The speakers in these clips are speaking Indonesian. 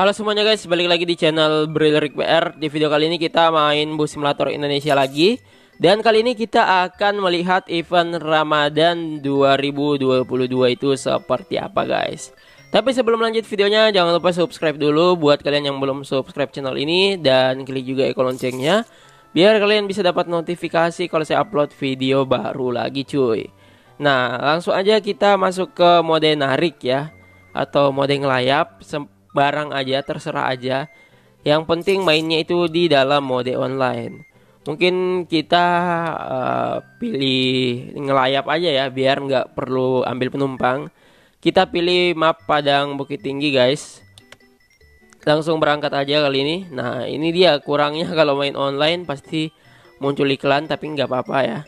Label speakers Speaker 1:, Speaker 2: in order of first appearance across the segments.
Speaker 1: Halo semuanya guys, balik lagi di channel Brillerik PR Di video kali ini kita main bus simulator Indonesia lagi Dan kali ini kita akan melihat event Ramadan 2022 itu seperti apa guys Tapi sebelum lanjut videonya jangan lupa subscribe dulu Buat kalian yang belum subscribe channel ini Dan klik juga ikon loncengnya Biar kalian bisa dapat notifikasi kalau saya upload video baru lagi cuy Nah langsung aja kita masuk ke mode narik ya Atau mode ngelayap barang aja terserah aja yang penting mainnya itu di dalam mode online mungkin kita uh, pilih ngelayap aja ya biar nggak perlu ambil penumpang kita pilih map Padang Bukit Tinggi guys langsung berangkat aja kali ini nah ini dia kurangnya kalau main online pasti muncul iklan tapi nggak apa-apa ya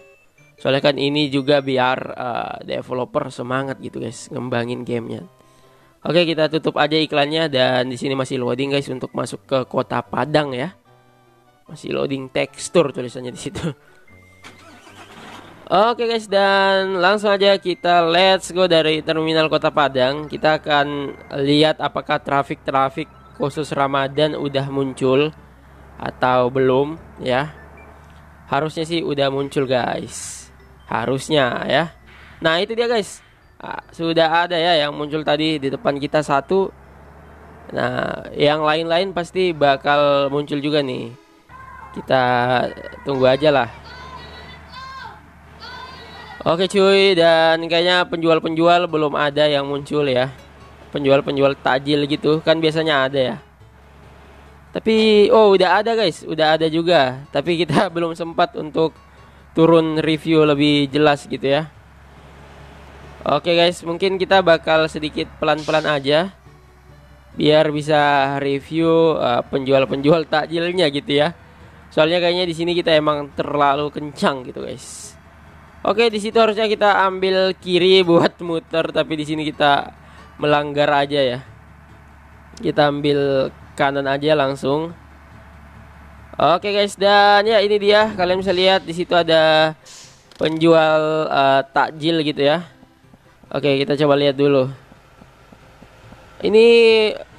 Speaker 1: soalnya kan ini juga biar uh, developer semangat gitu guys ngembangin gamenya Oke kita tutup aja iklannya dan di sini masih loading guys untuk masuk ke kota Padang ya. Masih loading tekstur tulisannya di situ. Oke guys dan langsung aja kita let's go dari terminal kota Padang. Kita akan lihat apakah trafik traffic khusus Ramadan udah muncul atau belum ya. Harusnya sih udah muncul guys. Harusnya ya. Nah itu dia guys Ah, sudah ada ya yang muncul tadi di depan kita satu. Nah, yang lain-lain pasti bakal muncul juga nih. Kita tunggu aja lah. Oke cuy, dan kayaknya penjual-penjual belum ada yang muncul ya. Penjual-penjual takjil gitu kan biasanya ada ya. Tapi oh udah ada guys, udah ada juga. Tapi kita belum sempat untuk turun review lebih jelas gitu ya. Oke guys, mungkin kita bakal sedikit pelan-pelan aja biar bisa review eh, penjual-penjual takjilnya gitu ya. Soalnya kayaknya di sini kita emang terlalu kencang gitu guys. Oke, di situ harusnya kita ambil kiri buat muter tapi di sini kita melanggar aja ya. Kita ambil kanan aja langsung. Oke guys, dan ya ini dia kalian bisa lihat di situ ada penjual uh, takjil gitu ya Oke, kita coba lihat dulu. Ini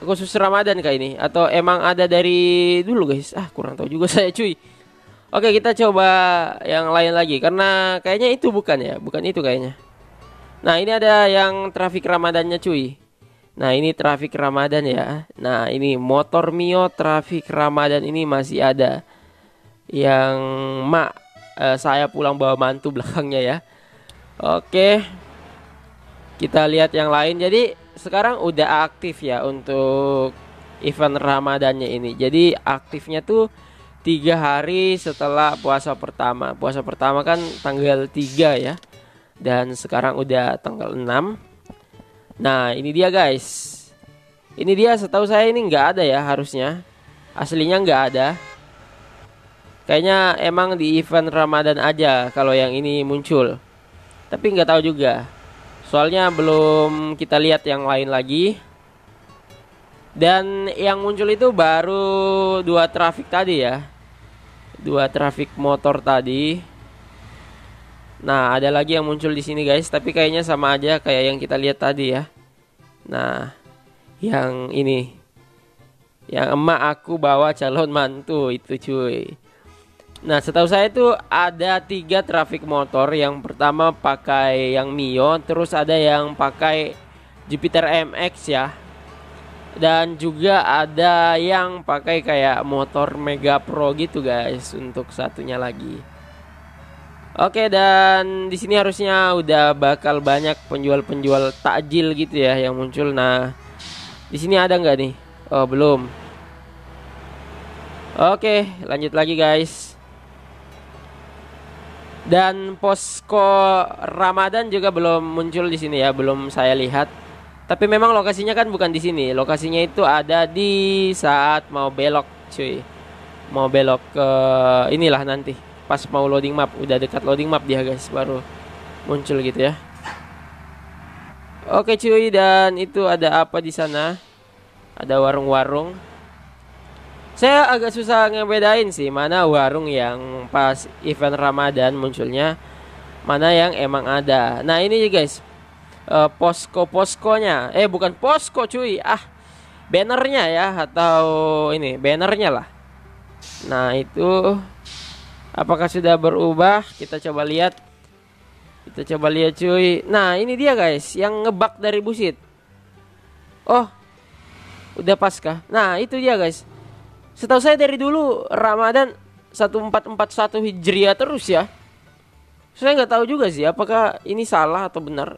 Speaker 1: khusus Ramadan kah ini atau emang ada dari dulu guys? Ah, kurang tahu juga saya cuy. Oke, kita coba yang lain lagi karena kayaknya itu bukan ya, bukan itu kayaknya. Nah, ini ada yang trafik Ramadannya cuy. Nah, ini trafik Ramadan ya. Nah, ini motor Mio trafik Ramadan ini masih ada. Yang mak eh, saya pulang bawa mantu belakangnya ya. Oke kita lihat yang lain jadi sekarang udah aktif ya untuk event Ramadannya ini jadi aktifnya tuh tiga hari setelah puasa pertama puasa pertama kan tanggal 3 ya dan sekarang udah tanggal 6 nah ini dia guys ini dia setahu saya ini nggak ada ya harusnya aslinya nggak ada kayaknya emang di event Ramadan aja kalau yang ini muncul tapi nggak tahu juga Soalnya belum kita lihat yang lain lagi. Dan yang muncul itu baru dua trafik tadi ya. Dua trafik motor tadi. Nah, ada lagi yang muncul di sini guys, tapi kayaknya sama aja kayak yang kita lihat tadi ya. Nah, yang ini. Yang emak aku bawa calon mantu itu cuy. Nah, setahu saya itu ada tiga trafik motor. Yang pertama pakai yang Mio, terus ada yang pakai Jupiter MX ya. Dan juga ada yang pakai kayak motor Mega Pro gitu guys untuk satunya lagi. Oke dan di sini harusnya udah bakal banyak penjual-penjual takjil gitu ya yang muncul. Nah, di sini ada nggak nih? Oh belum. Oke lanjut lagi guys. Dan posko Ramadan juga belum muncul di sini ya, belum saya lihat. Tapi memang lokasinya kan bukan di sini. Lokasinya itu ada di saat mau belok, cuy. Mau belok ke inilah nanti. Pas mau loading map, udah dekat loading map dia guys, baru muncul gitu ya. Oke cuy, dan itu ada apa di sana? Ada warung-warung saya agak susah ngebedain sih mana warung yang pas event Ramadan munculnya, mana yang emang ada. Nah ini ya guys, uh, posko-poskonya, eh bukan posko cuy, ah bannernya ya atau ini bannernya lah. Nah itu apakah sudah berubah? Kita coba lihat. Kita coba lihat cuy. Nah ini dia guys, yang ngebak dari busit. Oh, udah pas kah? Nah itu dia guys Setahu saya dari dulu Ramadan 1441 Hijriah terus ya. Saya nggak tahu juga sih apakah ini salah atau benar.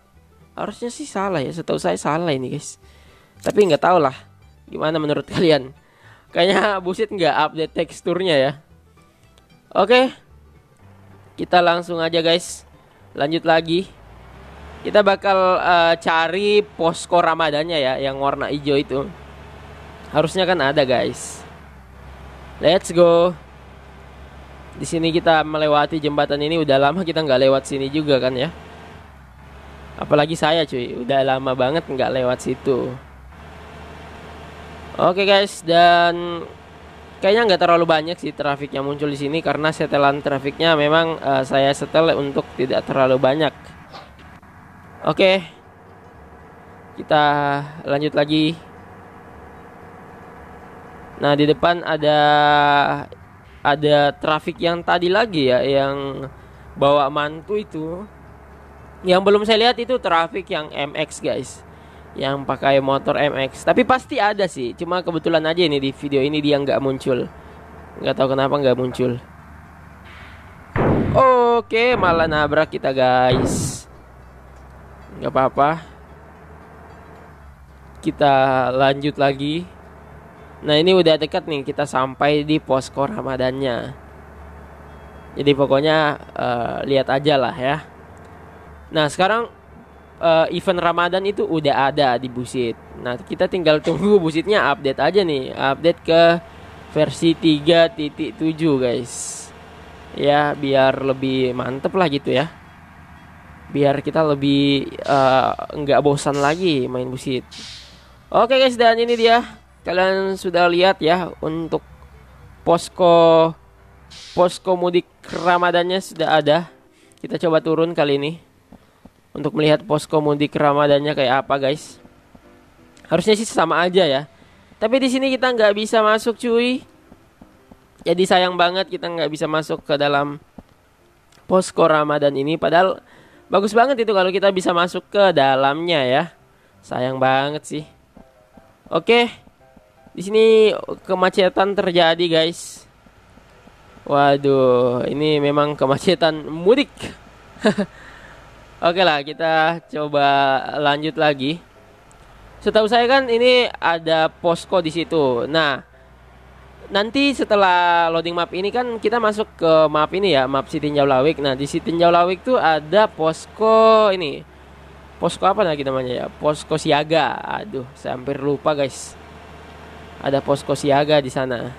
Speaker 1: Harusnya sih salah ya, setahu saya salah ini guys. Tapi nggak tahu lah gimana menurut kalian. Kayaknya busit nggak update teksturnya ya. Oke, kita langsung aja guys. Lanjut lagi. Kita bakal uh, cari posko Ramadannya ya, yang warna hijau itu. Harusnya kan ada guys. Let's go. Di sini kita melewati jembatan ini udah lama kita nggak lewat sini juga kan ya. Apalagi saya cuy, udah lama banget nggak lewat situ. Oke guys, dan kayaknya nggak terlalu banyak sih trafik yang muncul di sini karena setelan trafiknya memang uh, saya setel untuk tidak terlalu banyak. Oke, kita lanjut lagi Nah di depan ada ada trafik yang tadi lagi ya yang bawa mantu itu. Yang belum saya lihat itu trafik yang MX guys. Yang pakai motor MX. Tapi pasti ada sih. Cuma kebetulan aja ini di video ini dia nggak muncul. Nggak tahu kenapa nggak muncul. Oke malah nabrak kita guys. Nggak apa-apa. Kita lanjut lagi Nah ini udah dekat nih kita sampai di posko Ramadannya. Jadi pokoknya uh, lihat aja lah ya. Nah sekarang uh, event Ramadhan itu udah ada di Busit. Nah kita tinggal tunggu Busitnya update aja nih, update ke versi 3.7 guys. Ya biar lebih mantep lah gitu ya. Biar kita lebih eh, nggak uh, bosan lagi main Busit. Oke guys dan ini dia kalian sudah lihat ya untuk posko posko mudik Ramadannya sudah ada. Kita coba turun kali ini untuk melihat posko mudik Ramadannya kayak apa guys. Harusnya sih sama aja ya. Tapi di sini kita nggak bisa masuk cuy. Jadi sayang banget kita nggak bisa masuk ke dalam posko Ramadan ini. Padahal bagus banget itu kalau kita bisa masuk ke dalamnya ya. Sayang banget sih. Oke. Okay. Di sini kemacetan terjadi, guys. Waduh, ini memang kemacetan mudik. Oke lah, kita coba lanjut lagi. Setahu saya kan ini ada posko di situ. Nah, nanti setelah loading map ini kan kita masuk ke map ini ya, map Sitinjau Lawik. Nah, di Sitinjau Lawik tuh ada posko ini. Posko apa lagi namanya ya? Posko siaga. Aduh, saya hampir lupa guys ada posko siaga di sana.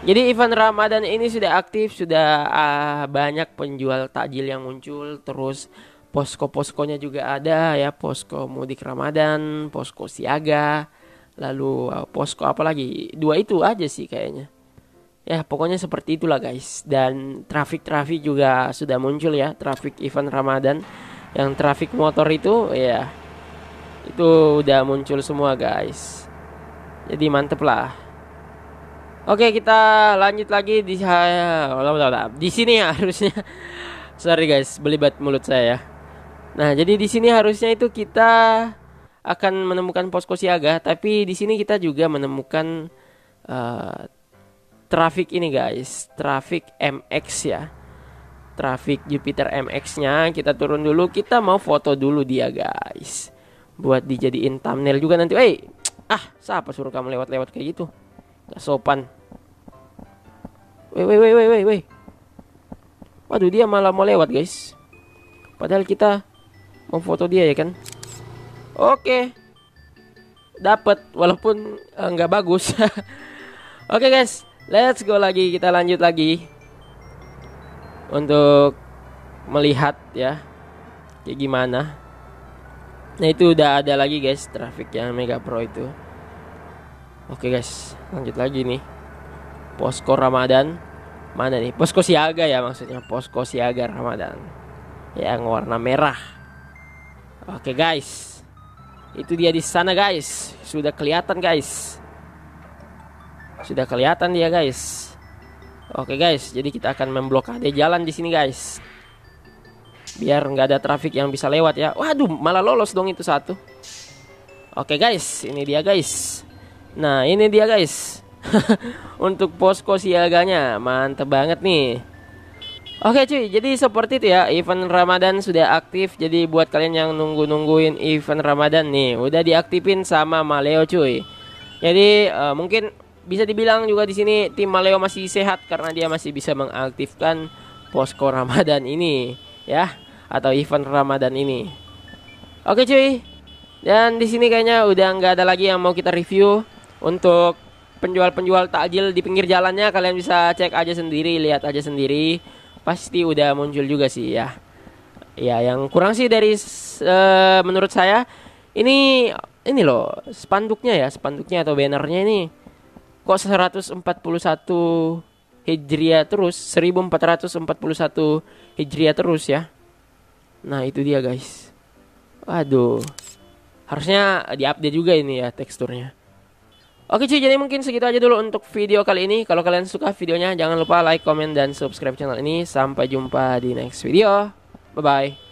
Speaker 1: Jadi event Ramadan ini sudah aktif, sudah uh, banyak penjual takjil yang muncul, terus posko-poskonya juga ada ya, posko mudik Ramadan, posko siaga, lalu uh, posko apa lagi? Dua itu aja sih kayaknya. Ya, pokoknya seperti itulah guys. Dan trafik-trafik juga sudah muncul ya, trafik event Ramadan yang trafik motor itu ya itu udah muncul semua guys jadi mantep lah oke kita lanjut lagi di di sini ya harusnya sorry guys belibat mulut saya ya nah jadi di sini harusnya itu kita akan menemukan posko siaga tapi di sini kita juga menemukan uh, eh, traffic ini guys traffic MX ya traffic Jupiter MX-nya kita turun dulu kita mau foto dulu dia guys buat dijadiin thumbnail juga nanti. Eh, hey, Ah, siapa suruh kamu lewat-lewat kayak gitu? Gak sopan. Wei, wei, wei, wei, wei. Waduh, dia malah mau lewat, guys. Padahal kita mau foto dia ya kan? Oke. Dapat walaupun eh, nggak uh, bagus. Oke, guys. Let's go lagi, kita lanjut lagi untuk melihat ya kayak gimana Nah itu udah ada lagi guys trafiknya Mega Pro itu. Oke guys, lanjut lagi nih. Posko Ramadan mana nih? Posko siaga ya maksudnya posko siaga Ramadan ya, yang warna merah. Oke guys, itu dia di sana guys. Sudah kelihatan guys. Sudah kelihatan dia guys. Oke guys, jadi kita akan memblokade jalan di sini guys biar nggak ada traffic yang bisa lewat ya waduh malah lolos dong itu satu oke guys ini dia guys nah ini dia guys untuk posko siaganya mantep banget nih Oke cuy, jadi seperti itu ya event Ramadan sudah aktif Jadi buat kalian yang nunggu-nungguin event Ramadan nih Udah diaktifin sama Maleo cuy Jadi uh, mungkin bisa dibilang juga di sini tim Maleo masih sehat Karena dia masih bisa mengaktifkan posko Ramadan ini ya atau event Ramadan ini. Oke cuy. Dan di sini kayaknya udah nggak ada lagi yang mau kita review untuk penjual-penjual takjil di pinggir jalannya kalian bisa cek aja sendiri, lihat aja sendiri. Pasti udah muncul juga sih ya. Ya, yang kurang sih dari uh, menurut saya ini ini loh spanduknya ya, spanduknya atau bannernya ini kok 141 Hijriah terus 1441 Hijriah terus ya Nah itu dia guys Aduh, Harusnya diupdate juga ini ya teksturnya Oke cuy jadi mungkin segitu aja dulu untuk video kali ini Kalau kalian suka videonya jangan lupa like, comment, dan subscribe channel ini Sampai jumpa di next video Bye bye